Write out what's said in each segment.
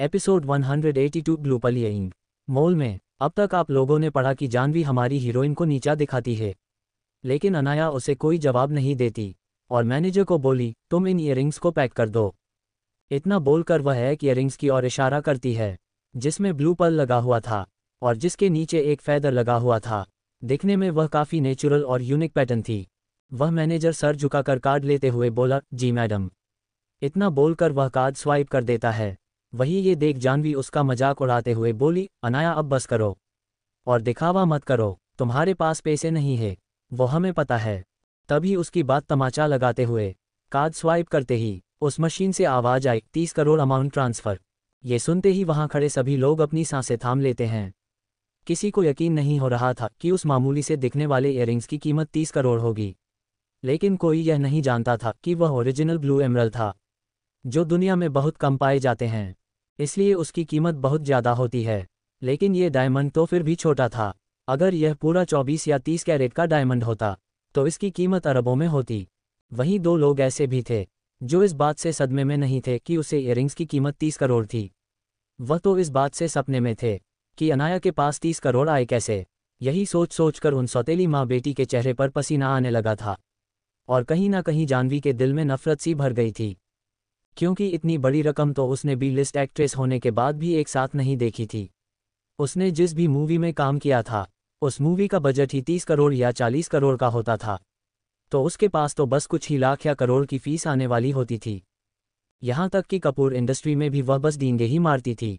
episode 182 ग्लूपल young मोल में अब तक आप लोगों ने पढ़ा कि जानवी हमारी हीरोइन को नीचा दिखाती है लेकिन अनाया उसे कोई जवाब नहीं देती और मैनेजर को बोली तुम इन ईयरिंग्स को पैक कर दो इतना बोलकर वह एक ईयरिंग्स की ओर इशारा करती है जिसमें ब्लू पल लगा हुआ था और जिसके नीचे एक फैदर लगा हुआ था दिखने में वह काफ़ी नेचुरल और यूनिक पैटर्न थी वह मैनेजर सर झुकाकर कार्ड लेते हुए बोला जी मैडम इतना बोलकर वह कार्ड स्वाइप कर देता है वही ये देख जानवी उसका मजाक उड़ाते हुए बोली अनाया अब बस करो और दिखावा मत करो तुम्हारे पास पैसे नहीं है वो हमें पता है तभी उसकी बात तमाचा लगाते हुए कार्ड स्वाइप करते ही उस मशीन से आवाज आई तीस करोड़ अमाउंट ट्रांसफर ये सुनते ही वहां खड़े सभी लोग अपनी सांसें थाम लेते हैं किसी को यकीन नहीं हो रहा था कि उस मामूली से दिखने वाले इयरिंग्स की कीमत तीस करोड़ होगी लेकिन कोई यह नहीं जानता था कि वह ओरिजिनल ब्लू एमरल था जो दुनिया में बहुत कम पाए जाते हैं इसलिए उसकी कीमत बहुत ज़्यादा होती है लेकिन ये डायमंड तो फिर भी छोटा था अगर यह पूरा 24 या 30 कैरेट का डायमंड होता तो इसकी कीमत अरबों में होती वहीं दो लोग ऐसे भी थे जो इस बात से सदमे में नहीं थे कि उसे इयरिंग्स की कीमत 30 करोड़ थी वह तो इस बात से सपने में थे कि अनाया के पास 30 करोड़ आए कैसे यही सोच सोच कर उन सौतेली माँ बेटी के चेहरे पर पसीना आने लगा था और कहीं ना कहीं जानवी के दिल में नफरत सी भर गई थी क्योंकि इतनी बड़ी रकम तो उसने बी लिस्ट एक्ट्रेस होने के बाद भी एक साथ नहीं देखी थी उसने जिस भी मूवी में काम किया था उस मूवी का बजट ही तीस करोड़ या चालीस करोड़ का होता था तो उसके पास तो बस कुछ ही लाख या करोड़ की फीस आने वाली होती थी यहां तक कि कपूर इंडस्ट्री में भी वह बस डींगे ही मारती थी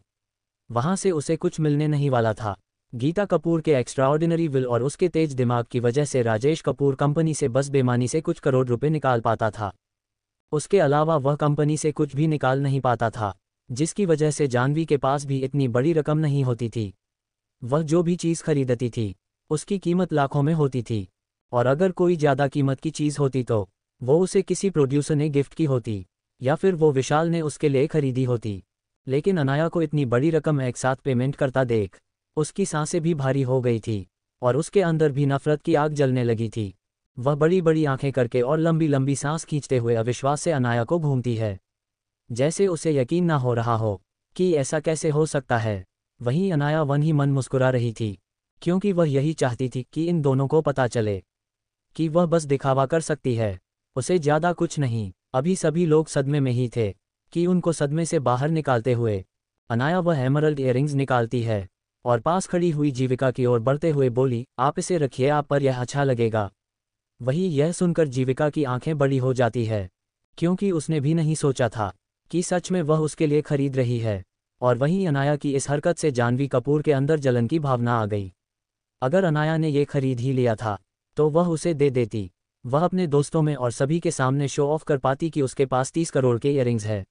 वहां से उसे कुछ मिलने नहीं वाला था गीता कपूर के एक्स्ट्राऑर्डिनरी विल और उसके तेज दिमाग की वजह से राजेश कपूर कंपनी से बस बेमानी से कुछ करोड़ रुपए निकाल पाता था उसके अलावा वह कंपनी से कुछ भी निकाल नहीं पाता था जिसकी वजह से जानवी के पास भी इतनी बड़ी रकम नहीं होती थी वह जो भी चीज़ खरीदती थी उसकी कीमत लाखों में होती थी और अगर कोई ज़्यादा कीमत की चीज़ होती तो वो उसे किसी प्रोड्यूसर ने गिफ्ट की होती या फिर वो विशाल ने उसके लिए खरीदी होती लेकिन अनाया को इतनी बड़ी रकम एक साथ पेमेंट करता देख उसकी सांसें भी भारी हो गई थी और उसके अंदर भी नफरत की आग जलने लगी थी वह बड़ी बड़ी आंखें करके और लंबी लंबी सांस खींचते हुए अविश्वास से अनाया को घूमती है जैसे उसे यकीन न हो रहा हो कि ऐसा कैसे हो सकता है वहीं अनाया वन ही मन मुस्कुरा रही थी क्योंकि वह यही चाहती थी कि इन दोनों को पता चले कि वह बस दिखावा कर सकती है उसे ज़्यादा कुछ नहीं अभी सभी लोग सदमे में ही थे कि उनको सदमे से बाहर निकालते हुए अनाया वह हेमरल्ड इयरिंग्स निकालती है और पास खड़ी हुई जीविका की ओर बढ़ते हुए बोली आप इसे रखिए आप पर यह अच्छा लगेगा वही यह सुनकर जीविका की आंखें बड़ी हो जाती है क्योंकि उसने भी नहीं सोचा था कि सच में वह उसके लिए खरीद रही है और वहीं अनाया की इस हरकत से जानवी कपूर के अंदर जलन की भावना आ गई अगर अनाया ने ये खरीद ही लिया था तो वह उसे दे देती वह अपने दोस्तों में और सभी के सामने शो ऑफ कर पाती कि उसके पास तीस करोड़ के इयरिंग्स है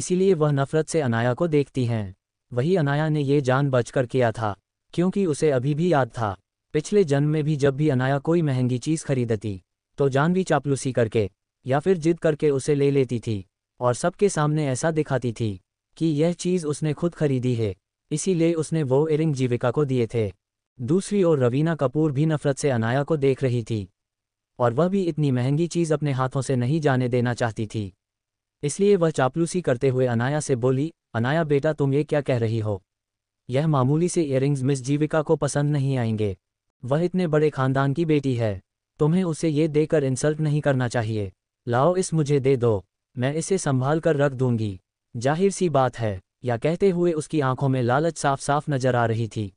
इसीलिए वह नफरत से अनाया को देखती हैं वही अनाया ने ये जान बचकर किया था क्योंकि उसे अभी भी याद था पिछले जन्म में भी जब भी अनाया कोई महंगी चीज़ खरीदती तो जानवी चापलूसी करके या फिर जिद करके उसे ले लेती थी और सबके सामने ऐसा दिखाती थी कि यह चीज़ उसने खुद खरीदी है इसीलिए उसने वो इरिंग जीविका को दिए थे दूसरी ओर रवीना कपूर भी नफरत से अनाया को देख रही थी और वह भी इतनी महंगी चीज़ अपने हाथों से नहीं जाने देना चाहती थी इसलिए वह चापलूसी करते हुए अनाया से बोली अनाया बेटा तुम ये क्या कह रही हो यह मामूली से इयरिंग्स मिस जीविका को पसंद नहीं आएंगे वह इतने बड़े खानदान की बेटी है तुम्हें उसे ये देकर इंसल्ट नहीं करना चाहिए लाओ इस मुझे दे दो मैं इसे संभाल कर रख दूंगी जाहिर सी बात है या कहते हुए उसकी आंखों में लालच साफ साफ नजर आ रही थी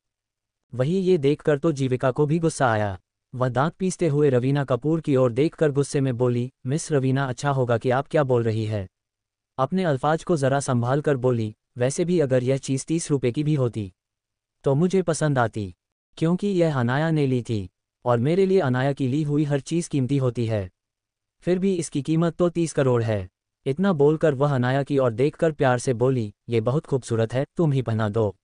वही ये देखकर तो जीविका को भी गुस्सा आया वह दांत पीसते हुए रवीना कपूर की ओर देखकर गुस्से में बोली मिस रवीना अच्छा होगा कि आप क्या बोल रही है अपने अल्फाज को ज़रा संभाल कर बोली वैसे भी अगर यह चीज़ तीस रुपये की भी होती तो मुझे पसंद आती क्योंकि यह अनाया ने ली थी और मेरे लिए अनाया की ली हुई हर चीज़ कीमती होती है फिर भी इसकी कीमत तो तीस करोड़ है इतना बोलकर वह अनाया की ओर देखकर प्यार से बोली ये बहुत खूबसूरत है तुम ही पहना दो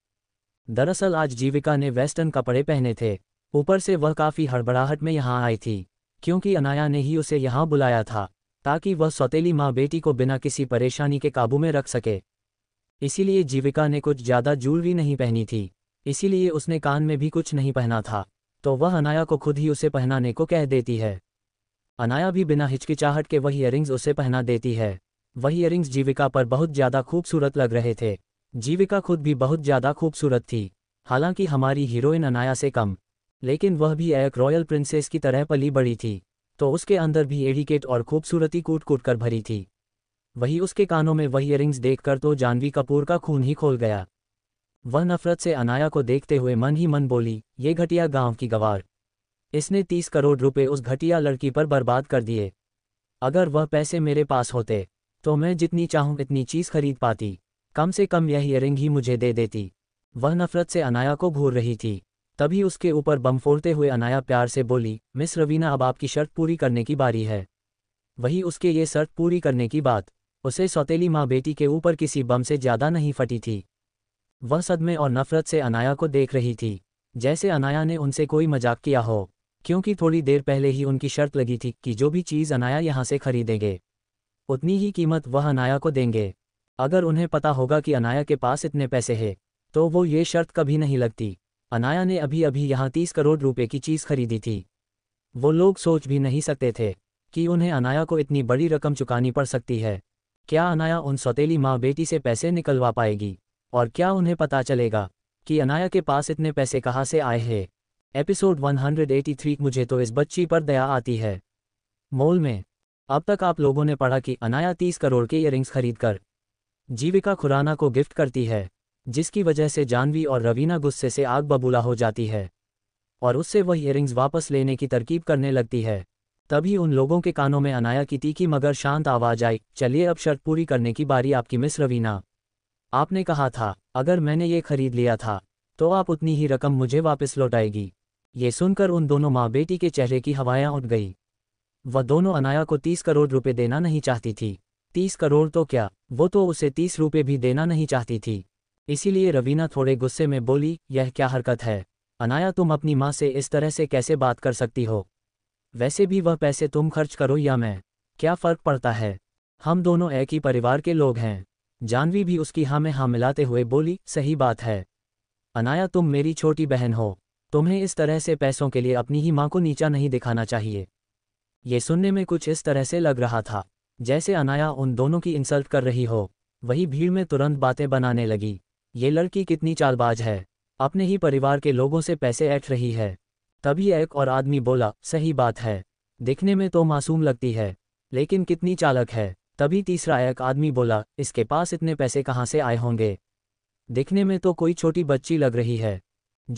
दरअसल आज जीविका ने वेस्टर्न कपड़े पहने थे ऊपर से वह काफ़ी हड़बड़ाहट में यहाँ आई थी क्योंकि अनाया ने ही उसे यहाँ बुलाया था ताकि वह सौतेली माँ बेटी को बिना किसी परेशानी के काबू में रख सके इसीलिए जीविका ने कुछ ज़्यादा जूलरी नहीं पहनी थी इसीलिए उसने कान में भी कुछ नहीं पहना था तो वह अनाया को खुद ही उसे पहनाने को कह देती है अनाया भी बिना हिचकिचाहट के वही ईयरिंग्स उसे पहना देती है वही इयरिंग्स जीविका पर बहुत ज़्यादा खूबसूरत लग रहे थे जीविका खुद भी बहुत ज़्यादा खूबसूरत थी हालांकि हमारी हीरोइन अनाया से कम लेकिन वह भी एक रॉयल प्रिंसेस की तरह पली बड़ी थी तो उसके अंदर भी एडिकेट और खूबसूरती कूट कूट कर भरी थी वही उसके कानों में वही इयरिंग्स देखकर तो जानवी कपूर का खून ही खोल गया वह नफरत से अनाया को देखते हुए मन ही मन बोली ये घटिया गांव की गवार इसने तीस करोड़ रुपए उस घटिया लड़की पर बर्बाद कर दिए अगर वह पैसे मेरे पास होते तो मैं जितनी चाहूँ इतनी चीज़ खरीद पाती कम से कम यह इयरिंग ही मुझे दे देती वह नफरत से अनाया को घूर रही थी तभी उसके ऊपर बम फोड़ते हुए अनाया प्यार से बोली मिस रवीना अब आपकी शर्त पूरी करने की बारी है वही उसके ये शर्त पूरी करने की बात उसे सौतेली माँ बेटी के ऊपर किसी बम से ज़्यादा नहीं फटी थी वह सदमे और नफरत से अनाया को देख रही थी जैसे अनाया ने उनसे कोई मजाक किया हो क्योंकि थोड़ी देर पहले ही उनकी शर्त लगी थी कि जो भी चीज़ अनाया यहां से खरीदेंगे उतनी ही कीमत वह अनाया को देंगे अगर उन्हें पता होगा कि अनाया के पास इतने पैसे हैं तो वो ये शर्त कभी नहीं लगती अनाया ने अभी अभी यहां तीस करोड़ रुपए की चीज़ खरीदी थी वो लोग सोच भी नहीं सकते थे कि उन्हें अनाया को इतनी बड़ी रकम चुकानी पड़ सकती है क्या अनाया उन सौतेली माँ बेटी से पैसे निकलवा पाएगी और क्या उन्हें पता चलेगा कि अनाया के पास इतने पैसे कहाँ से आए हैं एपिसोड 183 मुझे तो इस बच्ची पर दया आती है मोल में अब तक आप लोगों ने पढ़ा कि अनाया 30 करोड़ के इयरिंग्स खरीदकर जीविका खुराना को गिफ्ट करती है जिसकी वजह से जानवी और रवीना गुस्से से आग बबूला हो जाती है और उससे वह इयरिंग्स वापस लेने की तरकीब करने लगती है तभी उन लोगों के कानों में अनाया की तीखी मगर शांत आवाज आई चलिए अब शर्त पूरी करने की बारी आपकी मिस रवीना आपने कहा था अगर मैंने ये खरीद लिया था तो आप उतनी ही रकम मुझे वापस लौटाएगी ये सुनकर उन दोनों माँ बेटी के चेहरे की हवायाँ उठ गई वह दोनों अनाया को तीस करोड़ रुपए देना नहीं चाहती थी तीस करोड़ तो क्या वो तो उसे तीस रुपये भी देना नहीं चाहती थी इसीलिए रवीना थोड़े गुस्से में बोली यह क्या हरकत है अनाया तुम अपनी माँ से इस तरह से कैसे बात कर सकती हो वैसे भी वह पैसे तुम खर्च करो या मैं क्या फ़र्क पड़ता है हम दोनों एक ही परिवार के लोग हैं जानवी भी उसकी हाँ में हाँ मिलाते हुए बोली सही बात है अनाया तुम मेरी छोटी बहन हो तुम्हें इस तरह से पैसों के लिए अपनी ही माँ को नीचा नहीं दिखाना चाहिए ये सुनने में कुछ इस तरह से लग रहा था जैसे अनाया उन दोनों की इंसल्ट कर रही हो वही भीड़ में तुरंत बातें बनाने लगी ये लड़की कितनी चालबाज है अपने ही परिवार के लोगों से पैसे ऐठ रही है तभी एक और आदमी बोला सही बात है दिखने में तो मासूम लगती है लेकिन कितनी चालक है तभी तीसरा एक आदमी बोला इसके पास इतने पैसे कहाँ से आए होंगे दिखने में तो कोई छोटी बच्ची लग रही है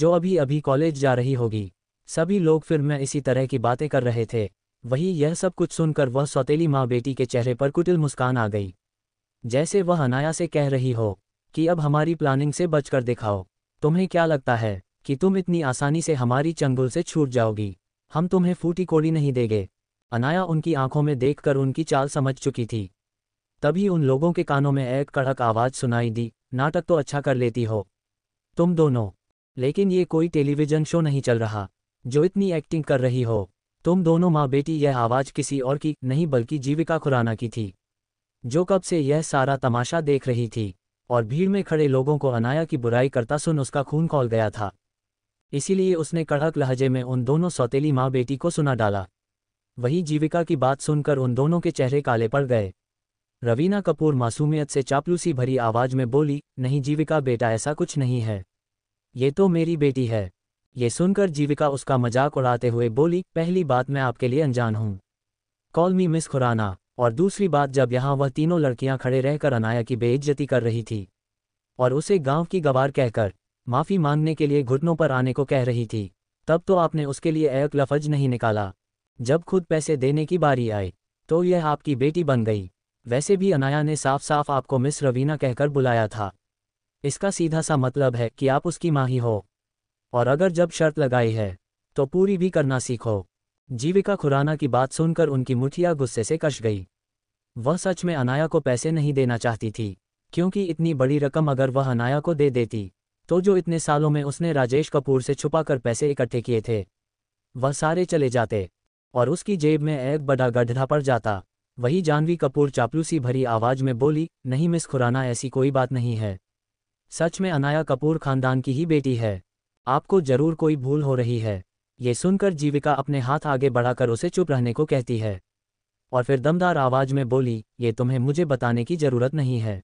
जो अभी अभी कॉलेज जा रही होगी सभी लोग फिर में इसी तरह की बातें कर रहे थे वही यह सब कुछ सुनकर वह सौतेली माँ बेटी के चेहरे पर कुटिल मुस्कान आ गई जैसे वह अनाया से कह रही हो कि अब हमारी प्लानिंग से बचकर दिखाओ तुम्हें क्या लगता है कि तुम इतनी आसानी से हमारी चंगुल से छूट जाओगी हम तुम्हें फूटी कोड़ी नहीं देंगे अनाया उनकी आंखों में देखकर उनकी चाल समझ चुकी थी तभी उन लोगों के कानों में एक कड़क आवाज सुनाई दी नाटक तो अच्छा कर लेती हो तुम दोनों लेकिन ये कोई टेलीविजन शो नहीं चल रहा जो इतनी एक्टिंग कर रही हो तुम दोनों माँ बेटी यह आवाज़ किसी और की नहीं बल्कि जीविका खुराना की थी जो कब से यह सारा तमाशा देख रही थी और भीड़ में खड़े लोगों को अनाया की बुराई करता सुन उसका खून खोल गया था इसीलिए उसने कड़क लहजे में उन दोनों सौतेली माँ बेटी को सुना डाला वही जीविका की बात सुनकर उन दोनों के चेहरे काले पड़ गए रवीना कपूर मासूमियत से चापलूसी भरी आवाज में बोली नहीं जीविका बेटा ऐसा कुछ नहीं है ये तो मेरी बेटी है ये सुनकर जीविका उसका मजाक उड़ाते हुए बोली पहली बात मैं आपके लिए अनजान हूँ कॉल मी मिस खुराना और दूसरी बात जब यहाँ वह तीनों लड़कियाँ खड़े रहकर अनाया की बेइज्जती कर रही थी और उसे गांव की गवार कहकर माफ़ी मांगने के लिए घुटनों पर आने को कह रही थी तब तो आपने उसके लिए एक लफज नहीं निकाला जब खुद पैसे देने की बारी आई तो यह आपकी बेटी बन गई वैसे भी अनाया ने साफ साफ आपको मिस रवीना कहकर बुलाया था इसका सीधा सा मतलब है कि आप उसकी माँ ही हो और अगर जब शर्त लगाई है तो पूरी भी करना सीखो जीविका खुराना की बात सुनकर उनकी मुठिया गुस्से से कश गई वह सच में अनाया को पैसे नहीं देना चाहती थी क्योंकि इतनी बड़ी रकम अगर वह अनाया को दे देती तो जो इतने सालों में उसने राजेश कपूर से छुपाकर पैसे इकट्ठे किए थे वह सारे चले जाते और उसकी जेब में एक बड़ा गड्ढा पड़ जाता वही जानवी कपूर चापलूसी भरी आवाज में बोली नहीं मिस खुराना ऐसी कोई बात नहीं है सच में अनाया कपूर खानदान की ही बेटी है आपको जरूर कोई भूल हो रही है ये सुनकर जीविका अपने हाथ आगे बढ़ाकर उसे चुप रहने को कहती है और फिर दमदार आवाज में बोली ये तुम्हें मुझे बताने की जरूरत नहीं है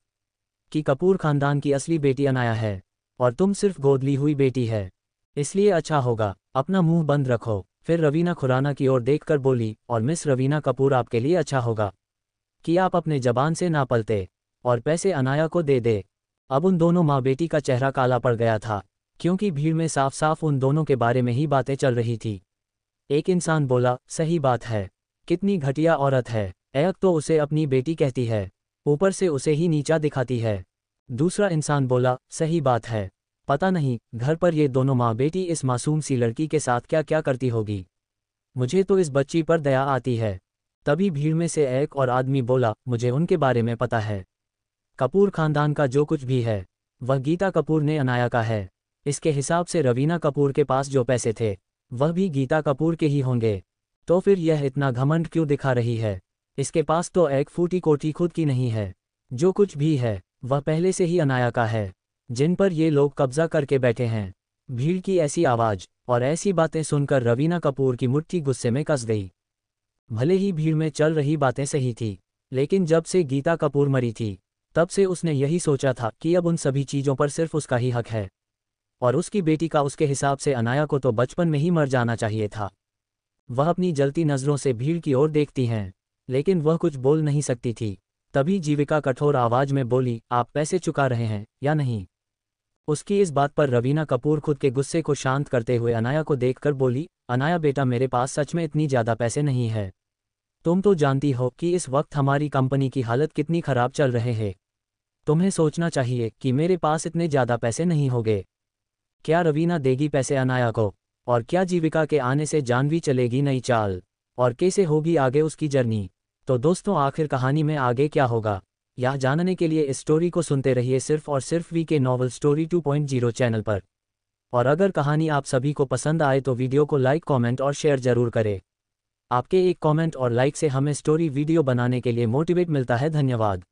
कि कपूर खानदान की असली बेटी अनाया है और तुम सिर्फ गोदली हुई बेटी है इसलिए अच्छा होगा अपना मुंह बंद रखो फिर रवीना खुराना की ओर देखकर बोली और मिस रवीना कपूर आपके लिए अच्छा होगा कि आप अपने जबान से ना पलते और पैसे अनाया को दे दे अब उन दोनों माँ बेटी का चेहरा काला पड़ गया था क्योंकि भीड़ में साफ साफ उन दोनों के बारे में ही बातें चल रही थी एक इंसान बोला सही बात है कितनी घटिया औरत है एक तो उसे अपनी बेटी कहती है ऊपर से उसे ही नीचा दिखाती है दूसरा इंसान बोला सही बात है पता नहीं घर पर ये दोनों माँ बेटी इस मासूम सी लड़की के साथ क्या क्या करती होगी मुझे तो इस बच्ची पर दया आती है तभी भीड़ में से एक और आदमी बोला मुझे उनके बारे में पता है कपूर खानदान का जो कुछ भी है वह गीता कपूर ने अनाया का है इसके हिसाब से रवीना कपूर के पास जो पैसे थे वह भी गीता कपूर के ही होंगे तो फिर यह इतना घमंड क्यों दिखा रही है इसके पास तो एक फूटी कोटी खुद की नहीं है जो कुछ भी है वह पहले से ही अनाया का है जिन पर ये लोग कब्जा करके बैठे हैं भीड़ की ऐसी आवाज और ऐसी बातें सुनकर रवीना कपूर की मुट्ठी गुस्से में कस गई भले ही भीड़ में चल रही बातें सही थी लेकिन जब से गीता कपूर मरी थी तब से उसने यही सोचा था कि अब उन सभी चीज़ों पर सिर्फ उसका ही हक है और उसकी बेटी का उसके हिसाब से अनाया को तो बचपन में ही मर जाना चाहिए था वह अपनी जलती नज़रों से भीड़ की ओर देखती हैं लेकिन वह कुछ बोल नहीं सकती थी तभी जीविका कठोर आवाज़ में बोली आप पैसे चुका रहे हैं या नहीं उसकी इस बात पर रवीना कपूर खुद के गुस्से को शांत करते हुए अनाया को देखकर बोली अनाया बेटा मेरे पास सच में इतनी ज़्यादा पैसे नहीं है तुम तो जानती हो कि इस वक्त हमारी कंपनी की हालत कितनी खराब चल रहे हैं तुम्हें सोचना चाहिए कि मेरे पास इतने ज़्यादा पैसे नहीं होंगे क्या रवीना देगी पैसे अनाया को और क्या जीविका के आने से जानवी चलेगी नई चाल और कैसे होगी आगे उसकी जर्नी तो दोस्तों आखिर कहानी में आगे क्या होगा यह जानने के लिए इस स्टोरी को सुनते रहिए सिर्फ और सिर्फ वी के नॉवल स्टोरी 2.0 चैनल पर और अगर कहानी आप सभी को पसंद आए तो वीडियो को लाइक कमेंट और शेयर जरूर करें आपके एक कमेंट और लाइक से हमें स्टोरी वीडियो बनाने के लिए मोटिवेट मिलता है धन्यवाद